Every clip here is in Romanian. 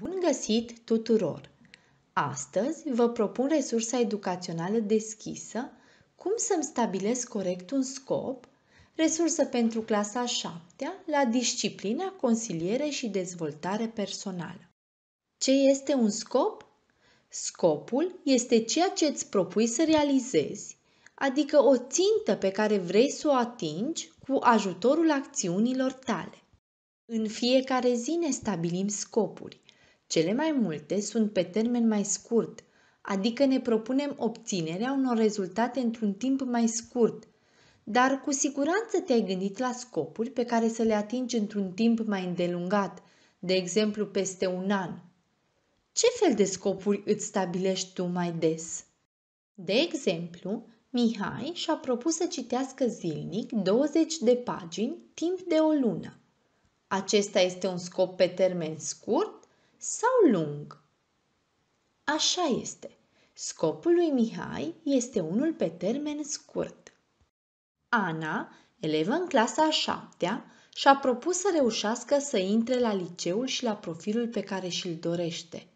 Bun găsit tuturor! Astăzi vă propun resursa educațională deschisă Cum să-mi stabilesc corect un scop, resursă pentru clasa 7 la disciplina consiliere și dezvoltare personală. Ce este un scop? Scopul este ceea ce îți propui să realizezi, adică o țintă pe care vrei să o atingi cu ajutorul acțiunilor tale. În fiecare zi ne stabilim scopuri cele mai multe sunt pe termen mai scurt, adică ne propunem obținerea unor rezultate într-un timp mai scurt, dar cu siguranță te-ai gândit la scopuri pe care să le atingi într-un timp mai îndelungat, de exemplu peste un an. Ce fel de scopuri îți stabilești tu mai des? De exemplu, Mihai și-a propus să citească zilnic 20 de pagini timp de o lună. Acesta este un scop pe termen scurt sau lung. Așa este. Scopul lui Mihai este unul pe termen scurt. Ana, elevă în clasa a șaptea, și-a propus să reușească să intre la liceul și la profilul pe care și-l dorește.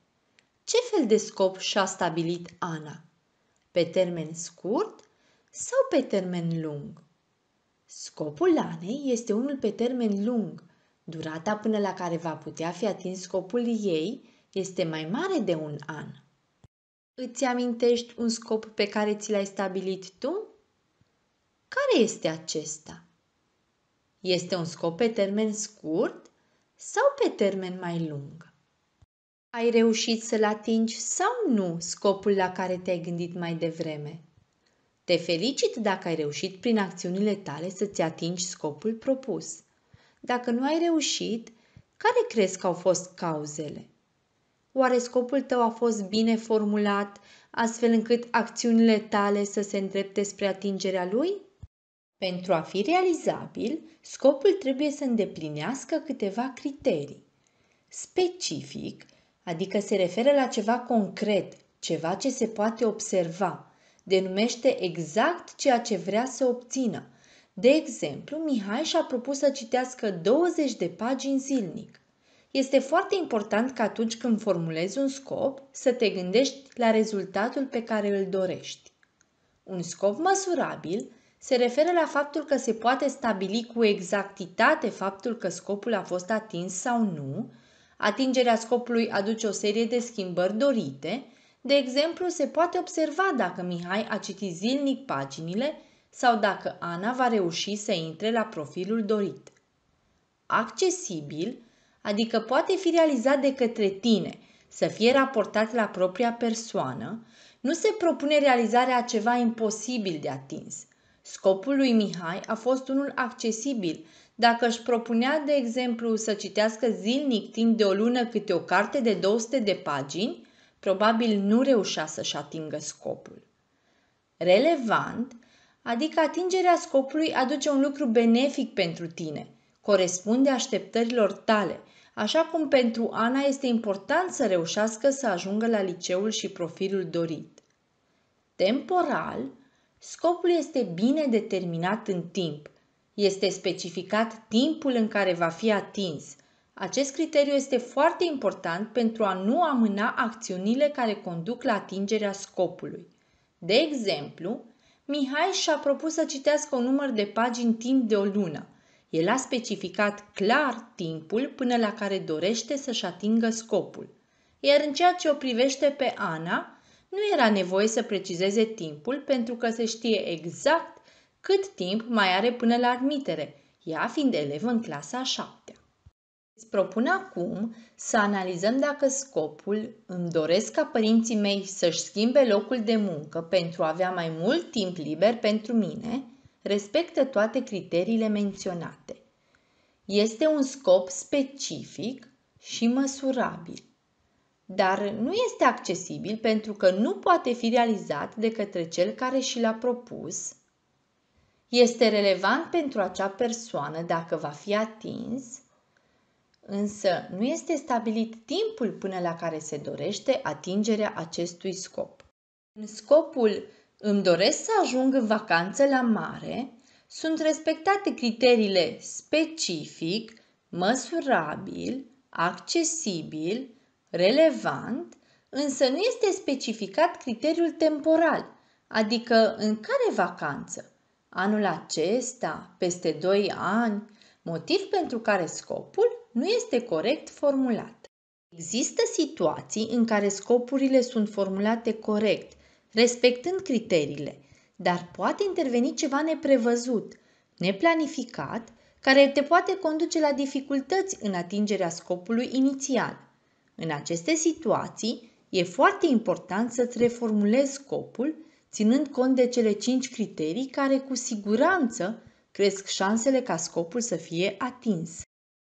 Ce fel de scop și-a stabilit Ana? Pe termen scurt sau pe termen lung? Scopul Anei este unul pe termen lung, Durata până la care va putea fi atins scopul ei este mai mare de un an. Îți amintești un scop pe care ți l-ai stabilit tu? Care este acesta? Este un scop pe termen scurt sau pe termen mai lung? Ai reușit să-l atingi sau nu scopul la care te-ai gândit mai devreme? Te felicit dacă ai reușit prin acțiunile tale să-ți atingi scopul propus. Dacă nu ai reușit, care crezi că au fost cauzele? Oare scopul tău a fost bine formulat, astfel încât acțiunile tale să se îndrepte spre atingerea lui? Pentru a fi realizabil, scopul trebuie să îndeplinească câteva criterii. Specific, adică se referă la ceva concret, ceva ce se poate observa, denumește exact ceea ce vrea să obțină, de exemplu, Mihai și-a propus să citească 20 de pagini zilnic. Este foarte important că atunci când formulezi un scop, să te gândești la rezultatul pe care îl dorești. Un scop măsurabil se referă la faptul că se poate stabili cu exactitate faptul că scopul a fost atins sau nu, atingerea scopului aduce o serie de schimbări dorite, de exemplu, se poate observa dacă Mihai a citit zilnic paginile sau dacă Ana va reuși să intre la profilul dorit. Accesibil, adică poate fi realizat de către tine, să fie raportat la propria persoană, nu se propune realizarea a ceva imposibil de atins. Scopul lui Mihai a fost unul accesibil. Dacă își propunea, de exemplu, să citească zilnic timp de o lună câte o carte de 200 de pagini, probabil nu reușea să-și atingă scopul. Relevant adică atingerea scopului aduce un lucru benefic pentru tine, corespunde așteptărilor tale, așa cum pentru Ana este important să reușească să ajungă la liceul și profilul dorit. Temporal, scopul este bine determinat în timp. Este specificat timpul în care va fi atins. Acest criteriu este foarte important pentru a nu amâna acțiunile care conduc la atingerea scopului. De exemplu, Mihai și-a propus să citească un număr de pagini timp de o lună. El a specificat clar timpul până la care dorește să-și atingă scopul. Iar în ceea ce o privește pe Ana, nu era nevoie să precizeze timpul pentru că se știe exact cât timp mai are până la admitere, ea fiind elev în clasa a șaptea. Îți propun acum să analizăm dacă scopul îmi doresc ca părinții mei să-și schimbe locul de muncă pentru a avea mai mult timp liber pentru mine, respectă toate criteriile menționate. Este un scop specific și măsurabil, dar nu este accesibil pentru că nu poate fi realizat de către cel care și l-a propus. Este relevant pentru acea persoană dacă va fi atins – însă nu este stabilit timpul până la care se dorește atingerea acestui scop. În scopul îmi doresc să ajung în vacanță la mare, sunt respectate criteriile specific, măsurabil, accesibil, relevant, însă nu este specificat criteriul temporal, adică în care vacanță, anul acesta, peste 2 ani, motiv pentru care scopul nu este corect formulat. Există situații în care scopurile sunt formulate corect, respectând criteriile, dar poate interveni ceva neprevăzut, neplanificat, care te poate conduce la dificultăți în atingerea scopului inițial. În aceste situații, e foarte important să-ți reformulezi scopul, ținând cont de cele 5 criterii care cu siguranță cresc șansele ca scopul să fie atins.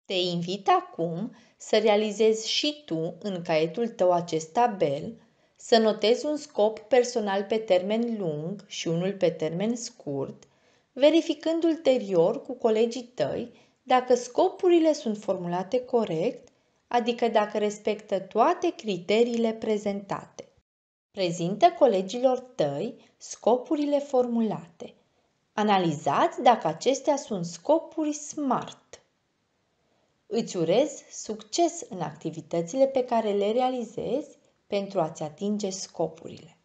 Te invit acum să realizezi și tu în caietul tău acest tabel, să notezi un scop personal pe termen lung și unul pe termen scurt, verificând ulterior cu colegii tăi dacă scopurile sunt formulate corect, adică dacă respectă toate criteriile prezentate. Prezintă colegilor tăi scopurile formulate – Analizați dacă acestea sunt scopuri SMART. Îți urez succes în activitățile pe care le realizezi pentru a-ți atinge scopurile.